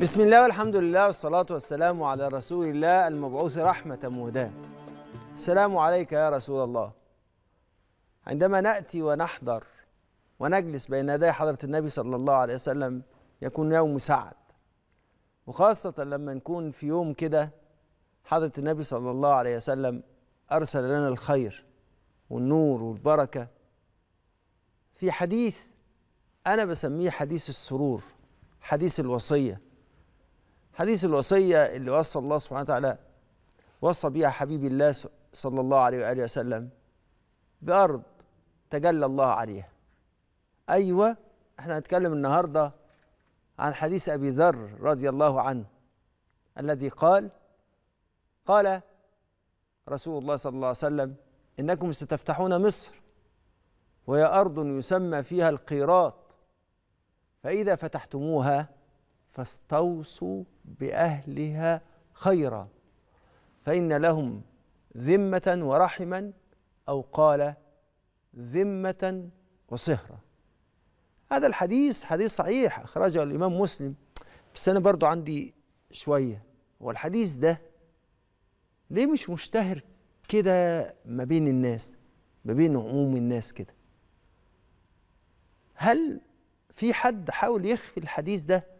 بسم الله والحمد لله والصلاة والسلام على رسول الله المبعوث رحمة مهداة السلام عليك يا رسول الله عندما نأتي ونحضر ونجلس بين يدي حضرة النبي صلى الله عليه وسلم يكون يوم سعد وخاصة لما نكون في يوم كده حضرة النبي صلى الله عليه وسلم أرسل لنا الخير والنور والبركة في حديث أنا بسميه حديث السرور حديث الوصية حديث الوصية اللي وصى الله سبحانه وتعالى وصى بها حبيب الله صلى الله عليه وآله وسلم بأرض تجلى الله عليها أيوة احنا هنتكلم النهاردة عن حديث أبي ذر رضي الله عنه الذي قال قال رسول الله صلى الله عليه وسلم إنكم ستفتحون مصر وهي أرض يسمى فيها القيراط فإذا فتحتموها فاستوصوا باهلها خيرا فان لهم ذمه ورحما او قال ذمه وصهرا هذا الحديث حديث صحيح اخرجه الامام مسلم بس انا برضو عندي شويه هو الحديث ده ليه مش مشتهر كده ما بين الناس ما بين عموم الناس كده هل في حد حاول يخفي الحديث ده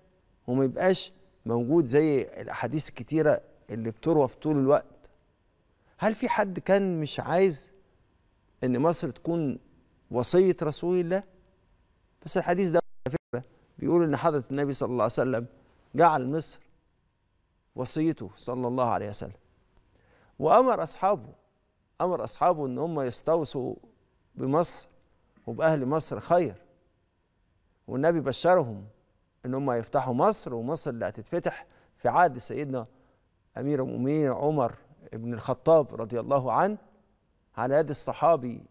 وما يبقاش موجود زي الاحاديث الكتيره اللي بتروى في طول الوقت هل في حد كان مش عايز ان مصر تكون وصيه رسول الله بس الحديث ده فكره بيقول ان حضره النبي صلى الله عليه وسلم جعل مصر وصيته صلى الله عليه وسلم وامر اصحابه امر اصحابه ان هم يستوصوا بمصر وباهل مصر خير والنبي بشرهم ان هم هيفتحوا مصر ومصر اللي هتتفتح في عهد سيدنا امير المؤمنين عمر بن الخطاب رضي الله عنه على يد الصحابي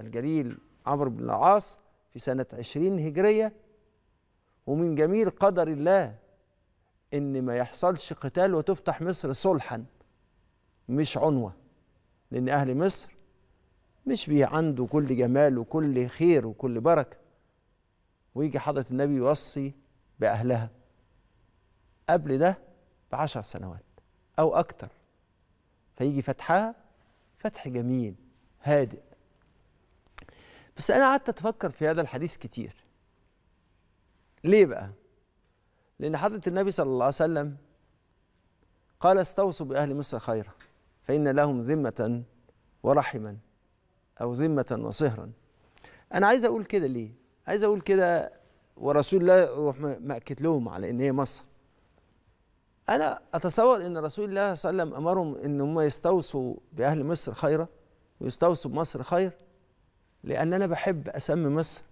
الجليل عمرو بن العاص في سنة 20 هجرية ومن جميل قدر الله إن ما يحصلش قتال وتفتح مصر صلحا مش عنوة لأن أهل مصر مش بي عنده كل جمال وكل خير وكل بركة ويجي حضرة النبي يوصي بأهلها قبل ده بعشر سنوات أو أكتر فيجي فتحها فتح جميل هادئ بس أنا قعدت أتفكر في هذا الحديث كتير ليه بقى؟ لأن حضرة النبي صلى الله عليه وسلم قال استوصوا بأهل مصر خيرا فإن لهم ذمة ورحما أو ذمة وصهرا أنا عايز أقول كده ليه؟ عايز أقول كده ورسول الله يروح اكد لهم على ان هي مصر انا اتصور ان رسول الله صلى الله عليه وسلم امرهم ان هم يستوصوا باهل مصر خيرا ويستوصوا بمصر خير لان انا بحب اسمي مصر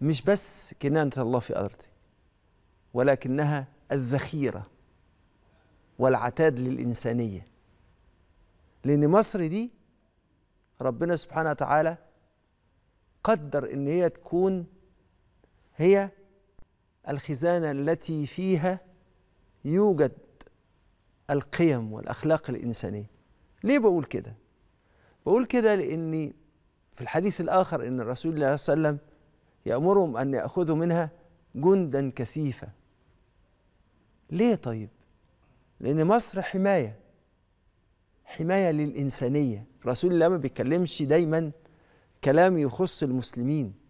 مش بس كنانه الله في ارضي ولكنها الذخيره والعتاد للانسانيه لان مصر دي ربنا سبحانه وتعالى قدر ان هي تكون هي الخزانه التي فيها يوجد القيم والاخلاق الانسانيه ليه بقول كده بقول كده لاني في الحديث الاخر ان الرسول صلى الله عليه وسلم يامرهم ان ياخذوا منها جندا كثيفه ليه طيب لان مصر حمايه حمايه للانسانيه رسول الله ما بيتكلمش دايما كلام يخص المسلمين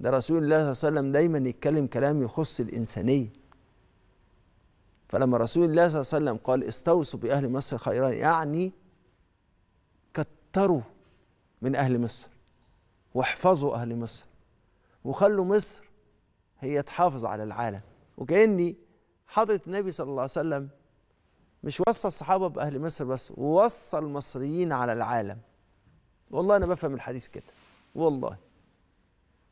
ده رسول الله صلى الله عليه وسلم دايما يتكلم كلام يخص الإنسانية فلما رسول الله صلى الله عليه وسلم قال استوصوا بأهل مصر خيرا يعني كتروا من أهل مصر واحفظوا أهل مصر وخلوا مصر هي تحافظ على العالم وكأني حضرة النبي صلى الله عليه وسلم مش وصى الصحابة بأهل مصر بس ووصى المصريين على العالم والله أنا بفهم الحديث كده والله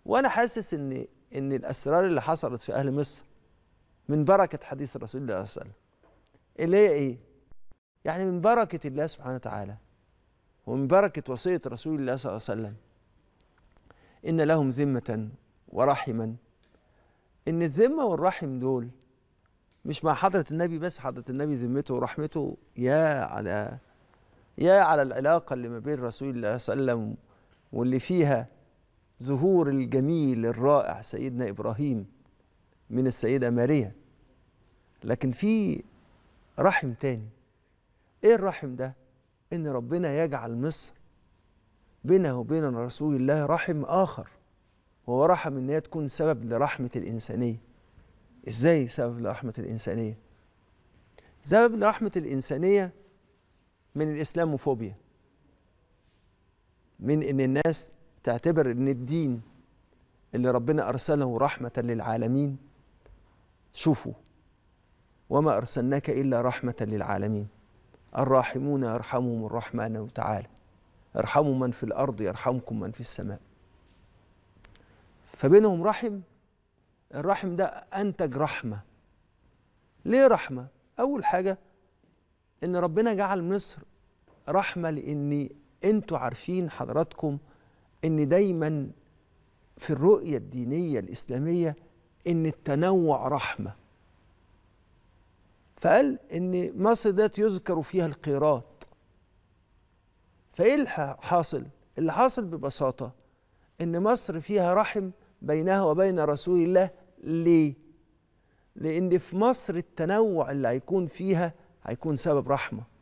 وانا حاسس ان ان الاسرار اللي حصلت في اهل مصر من بركه حديث الرسول الله صلى الله عليه وسلم اللي هي ايه يعني من بركه الله سبحانه وتعالى ومن بركه وصيه رسول الله صلى الله عليه وسلم ان لهم ذمه ورحما ان الذمه والرحم دول مش مع حضره النبي بس حضره النبي ذمته ورحمته يا على يا على العلاقه اللي ما بين رسول الله صلى الله عليه وسلم واللي فيها ظهور الجميل الرائع سيدنا إبراهيم من السيدة ماريا لكن في رحم تاني إيه الرحم ده؟ إن ربنا يجعل مصر بينه وبين رسول الله رحم آخر وهو رحم إن هي تكون سبب لرحمة الإنسانية إزاي سبب لرحمة الإنسانية؟ سبب لرحمة الإنسانية من الإسلاموفوبيا من إن الناس تعتبر ان الدين اللي ربنا ارسله رحمه للعالمين شوفوا وما ارسلناك الا رحمه للعالمين الراحمون يرحمهم الرحمن تعالى ارحموا من في الارض يرحمكم من في السماء فبينهم رحم الرحم ده انتج رحمه ليه رحمه اول حاجه ان ربنا جعل مصر رحمه لان انتوا عارفين حضراتكم ان دايما في الرؤيه الدينيه الاسلاميه ان التنوع رحمه فقال ان مصر ديت يذكر فيها القيراط فايه اللي حاصل اللي حاصل ببساطه ان مصر فيها رحم بينها وبين رسول الله ليه لان في مصر التنوع اللي هيكون فيها هيكون سبب رحمه